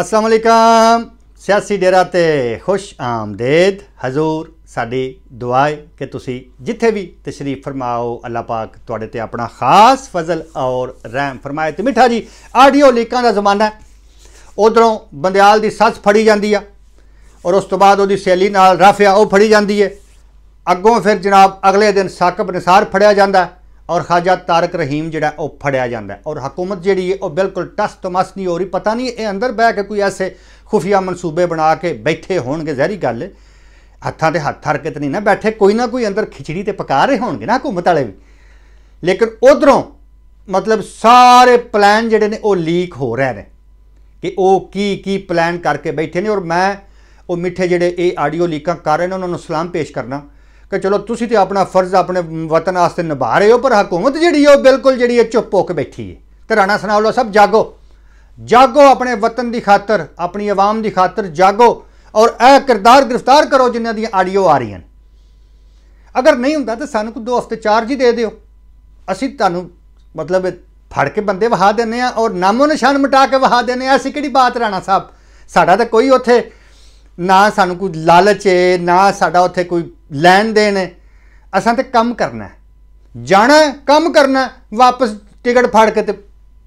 ਅਸਲਾਮ ਅਲੈਕਮ ਸਿਆਸੀ ਡੇਰਾ ਤੇ ਖੁਸ਼ ਆਮਦੇਦ ਹਜ਼ੂਰ ਸਾਡੀ ਦੁਆਏ ਕਿ ਤੁਸੀਂ ਜਿੱਥੇ ਵੀ ਤਸ਼ਰੀਫ ਫਰਮਾਓ ਅੱਲਾਹ ਪਾਕ ਤੁਹਾਡੇ ਤੇ ਆਪਣਾ ਖਾਸ ਫਜ਼ਲ ਔਰ ਰਹਿਮ ਫਰਮਾਏ ਤੇ ਮਿੱਠਾ ਜੀ ਆਡੀਓ ਲੀਕਾਂ ਦਾ ਜ਼ਮਾਨਾ ਹੈ ਉਧਰੋਂ ਬੰਦਿਆਲ ਦੀ ਸੱਸ ਫੜੀ ਜਾਂਦੀ ਆ ਔਰ ਉਸ ਤੋਂ ਬਾਅਦ ਉਹਦੀ ਸੇਲੀ ਨਾਲ ਰਾਫਿਆ ਉਹ ਫੜੀ ਜਾਂਦੀ ਏ ਅੱਗੋਂ ਫਿਰ ਜਨਾਬ ਅਗਲੇ ਦਿਨ ਸਾਕਬ ਨਿਸਾਰ ਫੜਿਆ ਜਾਂਦਾ ਔਰ ਖਾਜਾ ਤਾਰਕ ਰਹੀਮ ਜਿਹੜਾ ਉਹ ਫੜਿਆ ਜਾਂਦਾ ਔਰ ਹਕੂਮਤ ਜਿਹੜੀ ਹੈ ਉਹ ਬਿਲਕੁਲ ਟਸ ਤਮਸ ਨਹੀਂ ਹੋ ਰਹੀ ਪਤਾ ਨਹੀਂ ਇਹ ਅੰਦਰ ਬਹਿ ਕੇ ਕੋਈ ਐਸੇ ਖੁਫੀਆ ਮਨਸੂਬੇ ਬਣਾ ਕੇ ਬੈਠੇ ਹੋਣਗੇ ਜ਼ਹਿਰੀ ਗੱਲ ਹੱਥਾਂ ਤੇ ਹੱਥ ਹਰਕਤ ਨਹੀਂ ਨਾ ਬੈਠੇ ਕੋਈ ਨਾ ਕੋਈ ਅੰਦਰ ਖਿਚੜੀ ਤੇ ਪਕਾ ਰਹੇ ਹੋਣਗੇ ਨਾ ਹਕੂਮਤ ਵਾਲੇ ਵੀ ਲੇਕਿਨ ਉਧਰੋਂ ਮਤਲਬ ਸਾਰੇ ਪਲਾਨ ਜਿਹੜੇ ਨੇ ਉਹ ਲੀਕ ਹੋ ਰਹੇ ਨੇ ਕਿ ਉਹ ਕੀ ਕੀ ਪਲਾਨ ਕਰਕੇ ਬੈਠੇ ਨੇ ਔਰ ਮੈਂ ਉਹ ਮਿੱਠੇ ਜਿਹੜੇ ਇਹ ਆਡੀਓ ਲੀਕਾਂ ਕਰ ਰਹੇ ਨੇ ਉਹਨਾਂ ਨੂੰ ਸਲਾਮ ਪੇਸ਼ ਕਰਨਾ ਕਿ ਚਲੋ ਤੁਸੀਂ ਤੇ ਆਪਣਾ ਫਰਜ਼ ਆਪਣੇ ਵਤਨ ਵਾਸਤੇ ਨਿਭਾ ਰਹੇ ਹੋ ਪਰ ਹਕੂਮਤ ਜਿਹੜੀ ਹੈ ਉਹ ਬਿਲਕੁਲ ਜਿਹੜੀ ਹੈ ਚੁੱਪ ਹੋ ਕੇ ਬੈਠੀ ਹੈ ਤੇ ਰਾਣਾ ਲੋ ਸਭ ਜਾਗੋ ਜਾਗੋ ਆਪਣੇ ਵਤਨ ਦੀ ਖਾਤਰ ਆਪਣੀ ਆਵਾਮ ਦੀ ਖਾਤਰ ਜਾਗੋ ਔਰ ਇਹ ਕਿਰਦਾਰ ਗ੍ਰਿਫਤਾਰ ਕਰੋ ਜਿਨ੍ਹਾਂ ਦੀਆਂ ਆਡੀਓ ਆ ਰਹੀਆਂ ਅਗਰ ਨਹੀਂ ਹੁੰਦਾ ਤਾਂ ਸਾਨੂੰ ਕੋ ਦੋ ਹਫ਼ਤੇ ਚਾਰਜ ਹੀ ਦੇ ਦਿਓ ਅਸੀਂ ਤੁਹਾਨੂੰ ਮਤਲਬ ਫੜ ਕੇ ਬੰਦੇ ਵਹਾ ਦਿੰਨੇ ਆ ਔਰ ਨਾਮੋ ਨਿਸ਼ਾਨ ਮਿਟਾ ਕੇ ਵਹਾ ਦਿੰਨੇ ਆ ਐਸੀ ਕਿਹੜੀ ਬਾਤ ਰਾਣਾ ਸਾਹਿਬ ਸਾਡਾ ਤਾਂ ਕੋਈ ਉੱਥੇ ਨਾ ਸਾਨੂੰ ਕੋਈ ਲਾਲਚ ਹੈ ਨਾ ਸਾਡਾ ਉੱਥੇ ਕੋਈ ਲੈਣ ਦੇਣ ਅਸਾਂ ਤੇ ਕੰਮ ਕਰਨਾ ਹੈ ਜਾਣਾ ਕੰਮ ਕਰਨਾ ਵਾਪਸ ਟਿਕਟ ਫੜ ਕੇ ਤੇ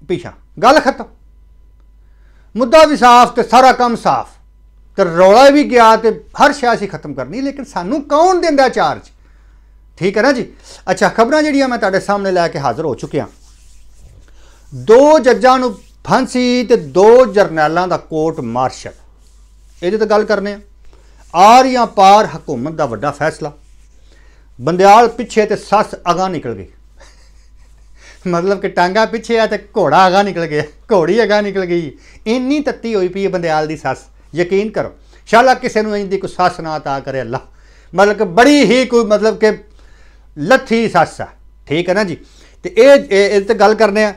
ਪਿਛਾ ਗੱਲ ਖਤਮ ਮੁੱਦਾ ਵੀ ਸਾਫ਼ ਤੇ ਸਾਰਾ ਕੰਮ ਸਾਫ਼ ਤੇ ਰੌਲਾ ਵੀ ਗਿਆ ਤੇ ਹਰ ਸਿਆਸੀ ਖਤਮ ਕਰਨੀ ਲੇਕਿਨ ਸਾਨੂੰ ਕੌਣ ਦਿੰਦਾ ਚਾਰਜ ਠੀਕ ਹੈ ਨਾ ਜੀ ਅੱਛਾ ਖਬਰਾਂ ਜਿਹੜੀਆਂ ਮੈਂ ਤੁਹਾਡੇ ਸਾਹਮਣੇ ਲੈ ਕੇ ਹਾਜ਼ਰ ਹੋ ਚੁੱਕਿਆ ਦੋ ਜੱਜਾਂ ਨੂੰ ਫਾਂਸੀ ਤੇ ਦੋ ਜਰਨੈਲਾਂ ਦਾ ਕੋਰਟ ਮਾਰਸ਼ਲ ਇਹਦੇ ਤੇ ਗੱਲ ਕਰਨੇ ਆ ਆਰ ਜਾਂ ਪਾਰ ਹਕੂਮਤ ਦਾ ਵੱਡਾ ਫੈਸਲਾ ਬੰਦਿਆਲ ਪਿੱਛੇ ਤੇ ਸੱਸ ਅਗਾ ਨਿਕਲ ਗਈ ਮਤਲਬ ਕਿ ਟਾਂਗਾ ਪਿੱਛੇ ਆ ਤੇ ਘੋੜਾ ਅਗਾ ਨਿਕਲ ਗਿਆ ਘੋੜੀ ਅਗਾ ਨਿਕਲ ਗਈ ਇੰਨੀ ਤੱਤੀ ਹੋਈ ਪਈ ਬੰਦਿਆਲ ਦੀ ਸੱਸ ਯਕੀਨ ਕਰੋ ਸ਼ਾਲਾ ਕਿਸੇ ਨੂੰ ਇੰਦੀ ਕੋਈ ਸੱਸ ਨਾ ਤਾ ਕਰੇ ਅੱਲਾ ਮਤਲਬ ਕਿ ਬੜੀ ਹੀ ਕੋਈ ਮਤਲਬ ਕਿ ਲੱਥੀ ਸੱਸ ਆ ਠੀਕ ਹੈ ਨਾ ਜੀ ਤੇ ਇਹ ਇਹ ਤੇ ਗੱਲ ਕਰਨੇ ਆ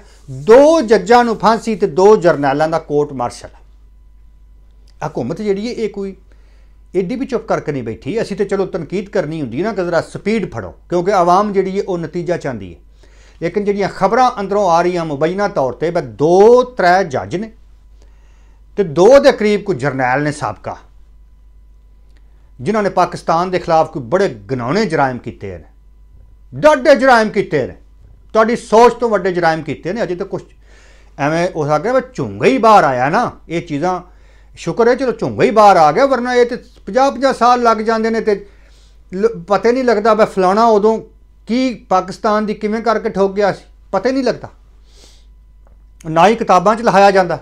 ਦੋ ਜੱਜਾਂ ਨੂੰ ਫਾਂਸੀ ਤੇ ਦੋ ਜਰਨੈਲਾਂ ਦਾ ਕੋਰਟ ਮਾਰਸ਼ਲ ਹਕੂਮਤ ਜਿਹੜੀ ਹੈ ਇਹ ਕੋਈ ਏਡੀ ਵੀ ਚੁੱਪ ਕਰਕੇ ਨਹੀਂ ਬੈਠੀ ਅਸੀਂ ਤੇ ਚਲੋ ਤਨਕੀਦ ਕਰਨੀ ਹੁੰਦੀ ਨਾ ਕਿ ਜ਼ਰਾ ਸਪੀਡ ਫੜੋ ਕਿਉਂਕਿ ਆਵਾਮ ਜਿਹੜੀ ਹੈ ਉਹ ਨਤੀਜਾ ਚਾਹੁੰਦੀ ਹੈ ਲੇਕਿਨ ਜਿਹੜੀਆਂ ਖਬਰਾਂ ਅੰਦਰੋਂ ਆ ਰਹੀਆਂ ਮੁਬੈਨਾ ਤੌਰ ਤੇ ਬਸ ਦੋ ਤਰੇ ਜੱਜ ਨੇ ਤੇ ਦੋ ਦੇ ਕਰੀਬ ਕੋ ਜਰਨੈਲ ਨੇ ਸਾਬਕਾ ਜਿਨ੍ਹਾਂ ਨੇ ਪਾਕਿਸਤਾਨ ਦੇ ਖਿਲਾਫ ਕੋਈ ਬੜੇ ਗਨਾਉਣੇ ਜਰਾਇਮ ਕੀਤੇ ਨੇ ਡੱਡੇ ਜਰਾਇਮ ਕੀਤੇ ਨੇ ਤੁਹਾਡੀ ਸੋਚ ਤੋਂ ਵੱਡੇ ਜਰਾਇਮ ਕੀਤੇ ਨੇ ਅਜੇ ਤੱਕ ਕੁਝ ਐਵੇਂ ਹੋ ਸਕਦਾ ਬਸ ਝੁੰਗਾ ਹੀ ਬਾਹਰ ਆਇਆ ਨਾ ਇਹ ਚੀਜ਼ਾਂ ਸ਼ੁਕਰ ਹੈ ਚਲੋ ਝੁੰਗਾ ਹੀ ਬਾਹਰ ਆ ਗਿਆ ਵਰਨਾ ਇਹ ਤੇ 50 50 ਸਾਲ ਲੱਗ ਜਾਂਦੇ ਨੇ ਤੇ ਪਤਾ ਨਹੀਂ ਲੱਗਦਾ ਬਈ ਫਲਾਣਾ ਉਦੋਂ ਕੀ ਪਾਕਿਸਤਾਨ ਦੀ ਕਿਵੇਂ ਕਰਕੇ ਠੋਕ ਗਿਆ ਸੀ ਪਤਾ ਨਹੀਂ ਲੱਗਦਾ ਨਾ ਹੀ ਕਿਤਾਬਾਂ 'ਚ ਲਿਖਾਇਆ ਜਾਂਦਾ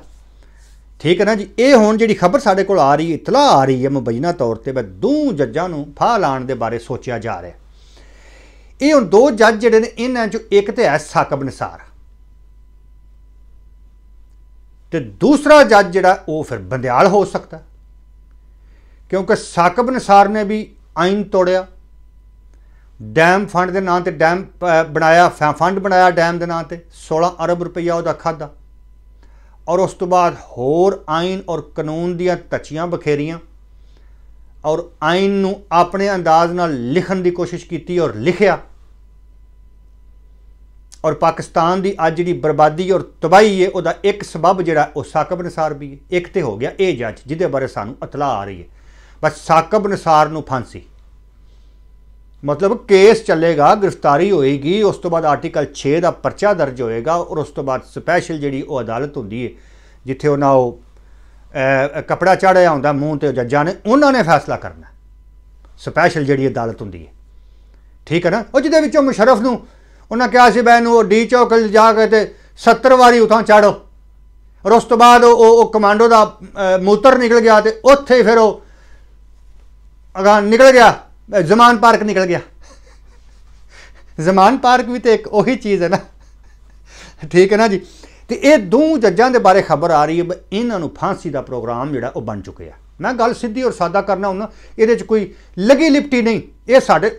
ਠੀਕ ਹੈ ਨਾ ਜੀ ਇਹ ਹੁਣ ਜਿਹੜੀ ਖਬਰ ਸਾਡੇ ਕੋਲ ਆ ਰਹੀ ਹੈ ਇਤਲਾ ਆ ਰਹੀ ਹੈ ਮੁਬੈਨਾ ਤੌਰ ਤੇ ਬਈ ਦੋ ਜੱਜਾਂ ਨੂੰ ਫਾਹ ਲਾਣ ਦੇ ਬਾਰੇ ਸੋਚਿਆ ਜਾ ਰਿਹਾ ਇਹ ਹੁਣ ਦੋ ਜੱਜ ਜਿਹੜੇ ਨੇ ਇਹਨਾਂ 'ਚੋਂ ਇੱਕ ਤੇ ਹੈ ਸਾਕਬ ਨਿਸਾਰ ਤੇ ਦੂਸਰਾ ਜੱਜ ਜਿਹੜਾ ਉਹ ਫਿਰ ਬੰਦਿਆਲ ਹੋ ਸਕਦਾ ਕਿਉਂਕਿ ਸਾਕਬ ਨਸਾਰ ਨੇ ਵੀ ਆਇਨ ਤੋੜਿਆ ਡੈਮ ਫੰਡ ਦੇ ਨਾਂ ਤੇ ਡੈਮ ਬਣਾਇਆ ਫੰਡ ਬਣਾਇਆ ਡੈਮ ਦੇ ਨਾਂ ਤੇ 16 ਅਰਬ ਰੁਪਈਆ ਉਹਦਾ ਖਾਦਾ ਔਰ ਉਸ ਤੋਂ ਬਾਅਦ ਹੋਰ ਆਇਨ ਔਰ ਕਾਨੂੰਨ ਦੀਆਂ ਤਚੀਆਂ ਬਖੇਰੀਆਂ ਔਰ ਆਇਨ ਨੂੰ ਆਪਣੇ ਅੰਦਾਜ਼ ਨਾਲ ਲਿਖਣ ਦੀ ਕੋਸ਼ਿਸ਼ ਕੀਤੀ ਔਰ ਲਿਖਿਆ ਔਰ ਪਾਕਿਸਤਾਨ ਦੀ ਅੱਜ ਜਿਹੜੀ ਬਰਬਾਦੀ ਔਰ ਤਬਾਹੀ ਹੈ ਉਹਦਾ ਇੱਕ ਸਬਬ ਜਿਹੜਾ ਉਹ ਸਾਕਬ ਨਸਾਰ ਵੀ ਹੈ ਇੱਕ ਤੇ ਹੋ ਗਿਆ ਇਹ ਜੱਜ ਜਿਹਦੇ ਬਾਰੇ ਸਾਨੂੰ ਇਤਲਾਹ ਆ ਰਹੀ ਹੈ ਬਸ ਸਾਕਬ ਨਸਾਰ ਨੂੰ ਫਾਂਸੀ ਮਤਲਬ ਕੇਸ ਚੱਲੇਗਾ ਗ੍ਰਿਫਤਾਰੀ ਹੋਏਗੀ ਉਸ ਤੋਂ ਬਾਅਦ ਆਰਟੀਕਲ 6 ਦਾ ਪਰਚਾ ਦਰਜ ਹੋਏਗਾ ਔਰ ਉਸ ਤੋਂ ਬਾਅਦ ਸਪੈਸ਼ਲ ਜਿਹੜੀ ਉਹ ਅਦਾਲਤ ਹੁੰਦੀ ਹੈ ਜਿੱਥੇ ਉਹਨਾਂ ਉਹ ਕਪੜਾ ਚਾੜਿਆ ਹੁੰਦਾ ਮੂੰਹ ਤੇ ਜੱਜਾਂ ਨੇ ਉਹਨਾਂ ਨੇ ਫੈਸਲਾ ਕਰਨਾ ਸਪੈਸ਼ਲ ਜਿਹੜੀ ਅਦਾਲਤ ਹੁੰਦੀ ਹੈ ਠੀਕ ਹੈ ਨਾ ਉਹ ਜਿਹਦੇ ਵਿੱਚੋਂ ਮੁਸ਼ਰਫ ਨੂੰ ਉਹਨਾਂ ਕਿਹਾ ਸੀ ਬੈਨ ਉਹ ਡੀ ਚੌਕ ਜਾ ਕੇ ਤੇ 70 ਵਾਰੀ ਉਥਾਂ ਚੜੋ ਔਰ ਉਸ ਤੋਂ ਬਾਅਦ ਉਹ ਉਹ ਕਮਾਂਡੋ ਦਾ ਮੂਤਰ ਨਿਕਲ ਗਿਆ ਤੇ ਉੱਥੇ ਫਿਰ ਉਹ ਅਗਾ ਨਿਕਲ ਗਿਆ ਜ਼ਮਾਨ ਪਾਰਕ ਨਿਕਲ ਗਿਆ ਜ਼ਮਾਨ ਪਾਰਕ ਵੀ ਤੇ ਇੱਕ ਉਹੀ ਚੀਜ਼ ਹੈ ਨਾ ਠੀਕ ਹੈ ਨਾ ਜੀ ਤੇ ਇਹ ਦੋ ਜੱਜਾਂ ਦੇ ਬਾਰੇ ਖਬਰ ਆ ਰਹੀ ਹੈ ਵੀ ਇਹਨਾਂ ਨੂੰ ਫਾਂਸੀ ਦਾ ਪ੍ਰੋਗਰਾਮ ਜਿਹੜਾ ਉਹ ਬਣ ਚੁੱਕਿਆ ਮੈਂ ਗੱਲ ਸਿੱਧੀ ਔਰ ਸਾਦਾ ਕਰਨਾ ਹੁੰਦਾ ਇਹਦੇ 'ਚ ਕੋਈ ਲਗੀ ਲਿਪਟੀ ਨਹੀਂ ਇਹ ਸਾਡੇ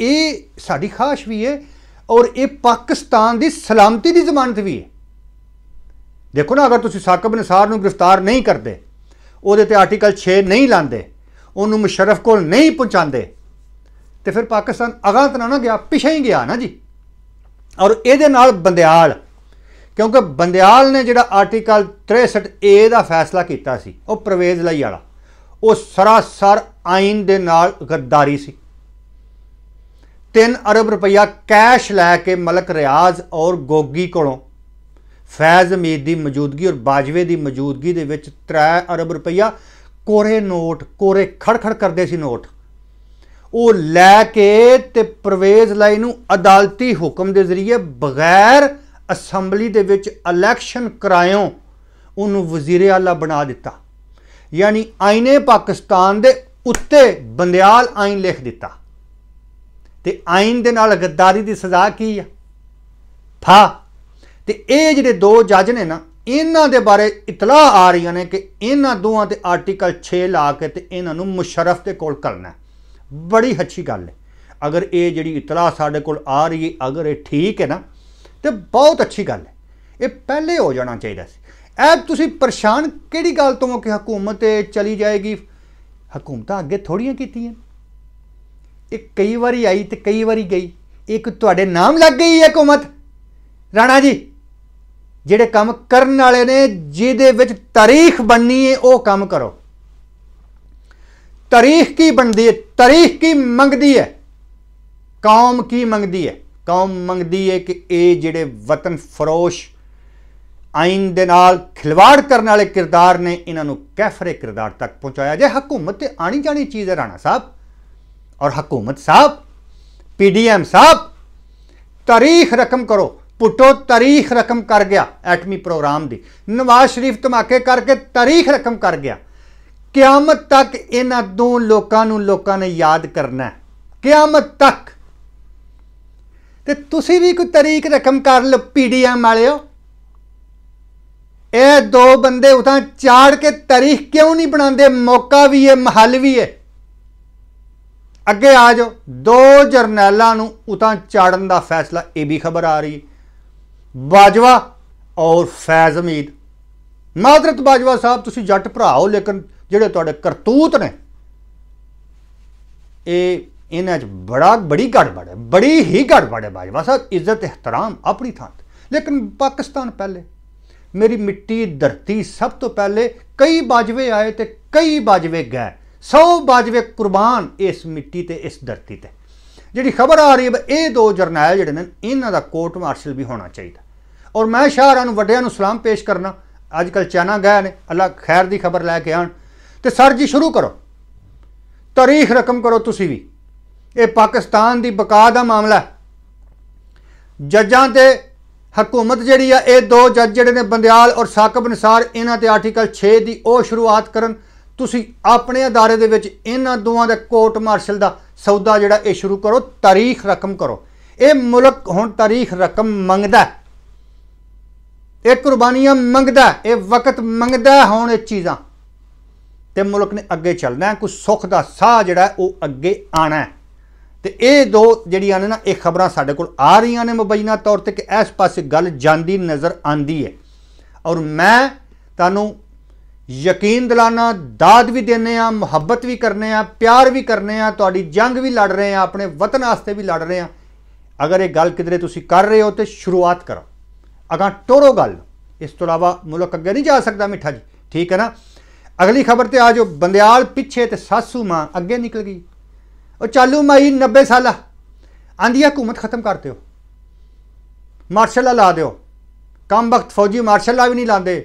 ਇਹ ਸਾਡੀ ਖਾਸ਼ ਵੀ ਹੈ ਔਰ ਇਹ ਪਾਕਿਸਤਾਨ ਦੀ ਸਲਾਮਤੀ ਦੀ ਜ਼ਮਾਨਤ ਵੀ ਹੈ ਦੇਖੋ ਨਾ ਅਗਰ ਤੁਸੀਂ ਸਾਕਬ ਅਨਸਾਰ ਨੂੰ ਗ੍ਰਿਫਤਾਰ ਨਹੀਂ ਕਰਦੇ ਉਹਦੇ ਤੇ ਆਰਟੀਕਲ 6 ਨਹੀਂ ਲਾਂਦੇ ਉਹਨੂੰ ਮੁਸ਼ਰਫ ਕੋਲ ਨਹੀਂ ਪਹੁੰਚਾਉਂਦੇ ਤੇ ਫਿਰ ਪਾਕਿਸਤਾਨ ਅਗਾਹ ਤਨਾ ਨਾ ਗਿਆ ਪਿਛੇ ਹੀ ਗਿਆ ਨਾ ਜੀ ਔਰ ਇਹਦੇ ਨਾਲ ਬੰਦਿਆਲ ਕਿਉਂਕਿ ਬੰਦਿਆਲ ਨੇ ਜਿਹੜਾ ਆਰਟੀਕਲ 63 ਏ ਦਾ ਫੈਸਲਾ ਕੀਤਾ ਸੀ ਉਹ ਪ੍ਰਵੇਜ਼ ਲਈ ਵਾਲਾ ਉਹ ਸਰਾਸਰ ਆਇਨ ਦੇ ਨਾਲ ਗੱਦਾਰੀ ਸੀ 3 ਅਰਬ ਰੁਪਇਆ ਕੈਸ਼ ਲੈ ਕੇ ਮਲਕ ਰਿਆਜ਼ ਔਰ ਗੋਗੀ ਕੋਲੋਂ ਫੈਜ਼ ਅਮੀਦ ਦੀ ਮੌਜੂਦਗੀ ਔਰ ਬਾਜਵੇ ਦੀ ਮੌਜੂਦਗੀ ਦੇ ਵਿੱਚ 3 ਅਰਬ ਰੁਪਇਆ ਕੋਰੇ ਨੋਟ ਕੋਰੇ ਖੜਖੜ ਕਰਦੇ ਸੀ ਨੋਟ ਉਹ ਲੈ ਕੇ ਤੇ ਪ੍ਰਵੇਜ਼ ਲਈ ਨੂੰ ਅਦਾਲਤੀ ਹੁਕਮ ਦੇ ਜ਼ਰੀਏ ਬਗੈਰ ਅਸੈਂਬਲੀ ਦੇ ਵਿੱਚ ਇਲੈਕਸ਼ਨ ਕਰਾਇਓ ਉਹਨੂੰ ਵਜ਼ੀਰ ਆਲਾ ਬਣਾ ਦਿੱਤਾ ਯਾਨੀ ਆਇਨੇ ਪਾਕਿਸਤਾਨ ਦੇ ਉੱਤੇ ਬੰਦਿਆਲ ਆਇਨ ਲਿਖ ਦਿੱਤਾ ਤੇ ਆਇਨ ਦੇ ਨਾਲ ਗੱਦਾਰੀ ਦੀ ਸਜ਼ਾ ਕੀ ਆ ਫਾ ਤੇ ਇਹ ਜਿਹੜੇ ਦੋ ਜੱਜ ਨੇ ਨਾ ਇਹਨਾਂ ਦੇ ਬਾਰੇ ਇਤਲਾਹ ਆ ਰਹੀਆਂ ਨੇ ਕਿ ਇਹਨਾਂ ਦੋਹਾਂ ਤੇ ਆਰਟੀਕਲ 6 ਲਾ ਕੇ ਤੇ ਇਹਨਾਂ ਨੂੰ ਮੁਸ਼ਰਫ ਦੇ ਕੋਲ ਕਰਨਾ ਬੜੀ ਅੱਛੀ ਗੱਲ ਹੈ ਅਗਰ ਇਹ ਜਿਹੜੀ ਇਤਲਾਹ ਸਾਡੇ ਕੋਲ ਆ ਰਹੀ ਹੈ ਅਗਰ ਇਹ ਠੀਕ ਹੈ ਨਾ ਤੇ ਬਹੁਤ ਅੱਛੀ ਗੱਲ ਹੈ ਇਹ ਪਹਿਲੇ ਹੋ ਜਾਣਾ ਚਾਹੀਦਾ ਸੀ ਐ ਤੁਸੀਂ ਪਰੇਸ਼ਾਨ ਕਿਹੜੀ ਗੱਲ ਤੋਂ ਕਿ ਹਕੂਮਤ ਚਲੀ ਜਾਏਗੀ ਹਕੂਮਤਾਂ ਅੱਗੇ ਥੋੜੀਆਂ ਕੀਤੀਆਂ ਇਹ ਕਈ ਵਾਰੀ ਆਈ ਤੇ ਕਈ ਵਾਰੀ ਗਈ ਇੱਕ ਤੁਹਾਡੇ ਨਾਮ ਲੱਗ ਗਈ ਹੈ ਹਕੂਮਤ ਰਾਣਾ ਜੀ ਜਿਹੜੇ ਕੰਮ ਕਰਨ ਵਾਲੇ ਨੇ ਜਿਹਦੇ ਵਿੱਚ ਤਾਰੀਖ ਬਣਨੀ ਹੈ ਉਹ ਕੰਮ ਕਰੋ ਤਾਰੀਖ ਕੀ ਬਣਦੀ ਹੈ ਤਾਰੀਖ ਕੀ ਮੰਗਦੀ ਹੈ ਕੌਮ ਕੀ ਮੰਗਦੀ ਹੈ ਕੌਮ ਮੰਗਦੀ ਹੈ ਕਿ ਇਹ ਜਿਹੜੇ ਵਤਨ ਫਰੋਸ਼ ਆਇਨ ਦੇ ਨਾਲ ਖਿਲਵਾੜ ਕਰਨ ਵਾਲੇ ਕਿਰਦਾਰ ਨੇ ਇਹਨਾਂ ਨੂੰ ਕੈਫਰੇ ਕਿਰਦਾਰ ਤੱਕ ਪਹੁੰਚਾਇਆ ਜੇ ਹਕੂਮਤ ਤੇ ਆਣੀ ਜਾਣੀ ਚੀਜ਼ ਹੈ ਰਾਣਾ ਸਾਹਿਬ और हकूमत साहब पीडीएम ਸਾਹਿਬ ਤਾਰੀਖ ਰਕਮ ਕਰੋ ਪੁੱਟੋ ਤਾਰੀਖ ਰਕਮ ਕਰ ਗਿਆ ਐਟਮੀ ਪ੍ਰੋਗਰਾਮ ਦੀ ਨਵਾਜ਼ ਸ਼ਰੀਫ ਧਮਾਕੇ ਕਰਕੇ ਤਾਰੀਖ ਰਕਮ ਕਰ ਗਿਆ ਕਿਆਮਤ ਤੱਕ ਇਹਨਾਂ ਦੋ ਲੋਕਾਂ ਨੂੰ ਲੋਕਾਂ ਨੇ ਯਾਦ ਕਰਨਾ ਹੈ ਕਿਆਮਤ ਤੱਕ ਤੇ ਤੁਸੀਂ ਵੀ ਕੋਈ ਤਾਰੀਖ ਰਕਮ ਕਰ ਲਓ ਪੀਡੀਐਮ ਵਾਲਿਓ ਇਹ ਦੋ ਬੰਦੇ ਉਤਾਂ ਚਾੜ ਕੇ ਤਾਰੀਖ ਕਿਉਂ ਨਹੀਂ ਬਣਾਉਂਦੇ ਮੌਕਾ ਵੀ ਹੈ ਮਹੱਲ ਵੀ ਹੈ ਅੱਗੇ ਆ ਜਾਓ ਦੋ ਜਰਨੈਲਾਂ ਨੂੰ ਉਤਾਂ ਚਾੜਨ ਦਾ ਫੈਸਲਾ ਇਹ ਵੀ ਖਬਰ ਆ ਰਹੀ ਬਾਜਵਾ ਔਰ ਫੈਜ਼ ਅਮੀਦ ਮਾਦਰਤ ਬਾਜਵਾ ਸਾਹਿਬ ਤੁਸੀਂ ਜੱਟ ਭਰਾ ਹੋ ਲੇਕਿਨ ਜਿਹੜੇ ਤੁਹਾਡੇ ਕਰਤੂਤ ਨੇ ਇਹ ਇਹਨਾਂ 'ਚ ਬੜਾ ਬੜੀ ਗੜਬੜ ਹੈ ਬੜੀ ਹੀ ਗੜਬੜ ਹੈ ਬਾਜਵਾ ਸਾਹਿਬ ਇੱਜ਼ਤ ਇਹਤਰਾਮ ਆਪਣੀ ਥਾਂ ਲੇਕਿਨ ਪਾਕਿਸਤਾਨ ਪਹਿਲੇ ਮੇਰੀ ਮਿੱਟੀ ਧਰਤੀ ਸਭ ਤੋਂ ਪਹਿਲੇ ਕਈ ਬਾਜਵੇ ਆਏ ਤੇ ਕਈ ਬਾਜਵੇ ਗਏ ਸੌ ਬਾਜਵੇ ਕੁਰਬਾਨ ਇਸ ਮਿੱਟੀ ਤੇ ਇਸ ਧਰਤੀ ਤੇ ਜਿਹੜੀ ਖਬਰ ਆ ਰਹੀ ਹੈ ਇਹ ਦੋ ਜਰਨੈਲ ਜਿਹੜੇ ਨੇ ਇਹਨਾਂ ਦਾ ਕੋਰਟ ਮਾਰਸ਼ਲ ਵੀ ਹੋਣਾ ਚਾਹੀਦਾ ਔਰ ਮੈਂ ਸ਼ਾਹਰਾਂ ਨੂੰ ਵੱਡਿਆਂ ਨੂੰ ਸਲਾਮ ਪੇਸ਼ ਕਰਨਾ ਅੱਜ ਕੱਲ ਚਾਈਨਾ ਗਏ ਨੇ ਅੱਲਾ ਖੈਰ ਦੀ ਖਬਰ ਲੈ ਕੇ ਆਣ ਤੇ ਸਰ ਜੀ ਸ਼ੁਰੂ ਕਰੋ ਤਾਰੀਖ ਰਕਮ ਕਰੋ ਤੁਸੀਂ ਵੀ ਇਹ ਪਾਕਿਸਤਾਨ ਦੀ ਬਕਾ ਦਾ ਮਾਮਲਾ ਹੈ ਜੱਜਾਂ ਤੇ ਹਕੂਮਤ ਜਿਹੜੀ ਆ ਇਹ ਦੋ ਜੱਜ ਜਿਹੜੇ ਨੇ ਬੰਦਿਆਲ ਔਰ ਸਾਕਬ ਅਨਸਾਰ ਇਹਨਾਂ ਤੇ ਆਰਟੀਕਲ 6 ਦੀ ਉਹ ਸ਼ੁਰੂਆਤ ਕਰਨ ਤੁਸੀਂ ਆਪਣੇ ਅਦਾਰੇ ਦੇ ਵਿੱਚ ਇਹਨਾਂ ਦੋਵਾਂ ਦੇ ਕੋਰਟ ਮਾਰਸ਼ਲ ਦਾ ਸੌਦਾ ਜਿਹੜਾ ਇਹ ਸ਼ੁਰੂ ਕਰੋ ਤਾਰੀਖ ਰਕਮ ਕਰੋ ਇਹ ਮੁਲਕ ਹੁਣ ਤਾਰੀਖ ਰਕਮ ਮੰਗਦਾ ਇਹ ਕੁਰਬਾਨੀਆਂ ਮੰਗਦਾ ਇਹ ਵਕਤ ਮੰਗਦਾ ਹੁਣ ਇਹ ਚੀਜ਼ਾਂ ਤੇ ਮੁਲਕ ਨੇ ਅੱਗੇ ਚੱਲਣਾ ਕੋਈ ਸੁੱਖ ਦਾ ਸਾਹ ਜਿਹੜਾ ਉਹ ਅੱਗੇ ਆਣਾ ਤੇ ਇਹ ਦੋ ਜਿਹੜੀਆਂ ਨੇ ਨਾ ਇਹ ਖਬਰਾਂ ਸਾਡੇ ਕੋਲ ਆ ਰਹੀਆਂ ਨੇ ਮੁਬੈਨਾ ਤੌਰ ਤੇ ਕਿ ਇਸ ਪਾਸੇ ਗੱਲ ਜਾਂਦੀ ਨਜ਼ਰ ਆਂਦੀ ਹੈ ਔਰ ਮੈਂ ਤੁਹਾਨੂੰ ਯਕੀਨ ਦਿਲਾਣਾ ਦਾਦ ਵੀ ਦਿੰਨੇ ਆ ਮੁਹੱਬਤ ਵੀ ਕਰਨੇ ਆ ਪਿਆਰ ਵੀ ਕਰਨੇ ਆ ਤੁਹਾਡੀ ਜੰਗ ਵੀ ਲੜ ਰਹੇ ਆ ਆਪਣੇ ਵਤਨ ਵਾਸਤੇ ਵੀ ਲੜ ਰਹੇ ਆ ਅਗਰ ਇਹ ਗੱਲ ਕਿਧਰੇ ਤੁਸੀਂ ਕਰ ਰਹੇ ਹੋ ਤੇ ਸ਼ੁਰੂਆਤ ਕਰੋ ਅਗਾ ਟੋਰੋ ਗੱਲ ਇਸ ਤੋਂ ਇਲਾਵਾ ਮੁਲਕ ਅੱਗੇ ਨਹੀਂ ਜਾ ਸਕਦਾ ਮਿੱਠਾ ਜੀ ਠੀਕ ਹੈ ਨਾ ਅਗਲੀ ਖਬਰ ਤੇ ਆ ਜੋ ਬੰਦਿਆਲ ਪਿੱਛੇ ਤੇ ਸਾਸੂ ਮਾਂ ਅੱਗੇ ਨਿਕਲ ਗਈ ਉਹ ਚਾਲੂ ਮਾਈ 90 ਸਾਲਾ ਆਂਦੀ ਹਕੂਮਤ ਖਤਮ ਕਰ ਦਿਓ ਮਾਰਸ਼ਲ ਲਾ ਦਿਓ ਕੰਮ ਵਕਤ ਫੌਜੀ ਮਾਰਸ਼ਲ ਲਾ ਵੀ ਨਹੀਂ ਲਾਉਂਦੇ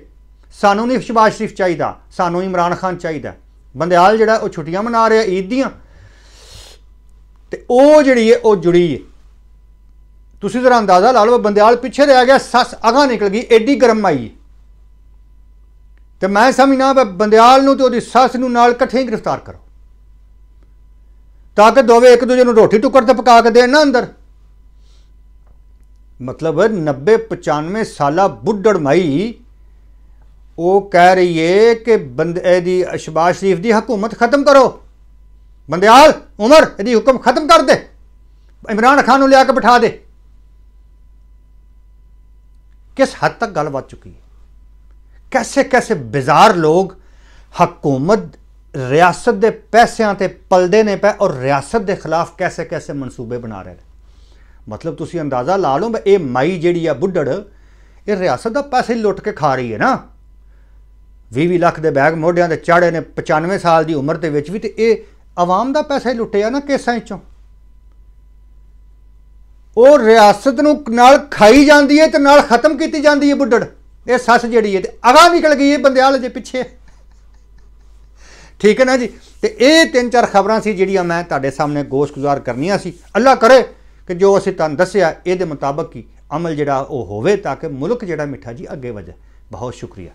ਸਾਨੂੰ ਨਹੀਂ ਸ਼ਬਾਸ਼ ਸ਼ਰੀਫ ਚਾਹੀਦਾ ਸਾਨੂੰ ਇਮਰਾਨ ਖਾਨ ਚਾਹੀਦਾ ਬੰਦਿਆਲ ਜਿਹੜਾ ਉਹ ਛੁੱਟੀਆਂ ਮਨਾ ਰਿਹਾ ਈਦ ਦੀਆਂ ਤੇ ਉਹ ਜਿਹੜੀ ਹੈ ਉਹ ਜੁੜੀ ਹੈ ਤੁਸੀਂ ਜ਼ਰਾ ਅੰਦਾਜ਼ਾ ਲਾ ਲਓ ਬੰਦਿਆਲ ਪਿੱਛੇ ਰਹਿ ਗਿਆ ਸੱਸ ਅਗਾ ਨਿਕਲ ਗਈ ਐਡੀ ਗਰਮ ਆਈ ਤੇ ਮੈਂ ਸਮਝਣਾ ਬੰਦਿਆਲ ਨੂੰ ਤੇ ਉਹਦੀ ਸੱਸ ਨੂੰ ਨਾਲ ਇਕੱਠੇ ਹੀ ਗ੍ਰਿਫਤਾਰ ਕਰੋ ਤਾਂ ਕਿ ਦੋਵੇਂ ਇੱਕ ਦੂਜੇ ਨੂੰ ਰੋਟੀ ਟੁੱਕਰ ਤੇ ਪਕਾ ਕੇ ਦੇਣ ਨਾ ਅੰਦਰ ਮਤਲਬ 90 95 ਸਾਲਾ ਬੁੱਢੜ ਮਾਈ ਉਹ ਕਹਿ ਰਹੀ ਏ ਕਿ ਬੰਦੇ ਦੀ ਅਸ਼ਬਾਜ਼ ਸ਼ਰੀਫ ਦੀ ਹਕੂਮਤ ਖਤਮ ਕਰੋ ਬੰਦਿਆਲ ਉਮਰ ਇਹਦੀ ਹੁਕਮ ਖਤਮ ਕਰ ਦੇ ਇਮਰਾਨ ਖਾਨ ਨੂੰ ਲਿਆ ਕੇ ਬਿਠਾ ਦੇ ਕਿਸ ਹੱਦ ਤੱਕ ਗੱਲ ਵੱਧ ਚੁੱਕੀ ਹੈ ਕੈਸੇ ਕੈਸੇ ਬਿਜ਼ਾਰ ਲੋਕ ਹਕੂਮਤ ਰਿਆਸਤ ਦੇ ਪੈਸਿਆਂ ਤੇ ਪਲਦੇ ਨੇ ਪੈ ਔਰ ਰਿਆਸਤ ਦੇ ਖਿਲਾਫ ਕੈਸੇ ਕੈਸੇ ਮਨਸੂਬੇ ਬਣਾ ਰਹੇ ਨੇ ਮਤਲਬ ਤੁਸੀਂ ਅੰਦਾਜ਼ਾ ਲਾ ਲਓ ਇਹ ਮਾਈ ਜਿਹੜੀ ਆ ਬੁੱਢੜ ਇਹ ਰਿਆਸਤ ਦਾ ਪੈਸੇ ਲੁੱਟ ਕੇ ਖਾ ਰਹੀ ਹੈ ਨਾ 20 ਲੱਖ ਦੇ ਬੈਗ ਮੋਢਿਆਂ ਤੇ ਚਾੜੇ ਨੇ 95 ਸਾਲ ਦੀ ਉਮਰ ਦੇ ਵਿੱਚ ਵੀ ਤੇ ਇਹ ਆਵਾਮ ਦਾ ਪੈਸਾ ਹੀ ਲੁੱਟਿਆ ਨਾ ਕੇਸਾਂ ਵਿੱਚੋਂ ਉਹ ਰਿਆਸਤ ਨੂੰ ਨਾਲ ਖਾਈ ਜਾਂਦੀ ਹੈ ਤੇ ਨਾਲ ਖਤਮ ਕੀਤੀ ਜਾਂਦੀ ਹੈ ਬੁੱਢੜ ਇਹ ਸੱਸ ਜਿਹੜੀ ਹੈ ਤੇ ਅਗਾ ਨਿਕਲ ਗਈ ਹੈ ਬੰਦਿਆਲ ਜੇ ਪਿੱਛੇ ਠੀਕ ਹੈ ਨਾ ਜੀ ਤੇ ਇਹ ਤਿੰਨ ਚਾਰ ਖਬਰਾਂ ਸੀ ਜਿਹੜੀਆਂ ਮੈਂ ਤੁਹਾਡੇ ਸਾਹਮਣੇ ਗੋਸ਼ਗੁਜ਼ਾਰ ਕਰਨੀਆਂ ਸੀ ਅੱਲਾ ਕਰੇ ਕਿ ਜੋ ਅਸੀਂ ਤੁਹਾਨੂੰ ਦੱਸਿਆ ਇਹਦੇ ਮੁਤਾਬਕ ਕੀ ਅਮਲ ਜਿਹੜਾ ਉਹ ਹੋਵੇ ਤਾਂ ਕਿ ਮੁਲਕ ਜਿਹੜਾ ਮਿੱਠਾ ਜੀ ਅੱਗੇ ਵਜੇ ਬਹੁਤ ਸ਼ੁਕਰੀਆ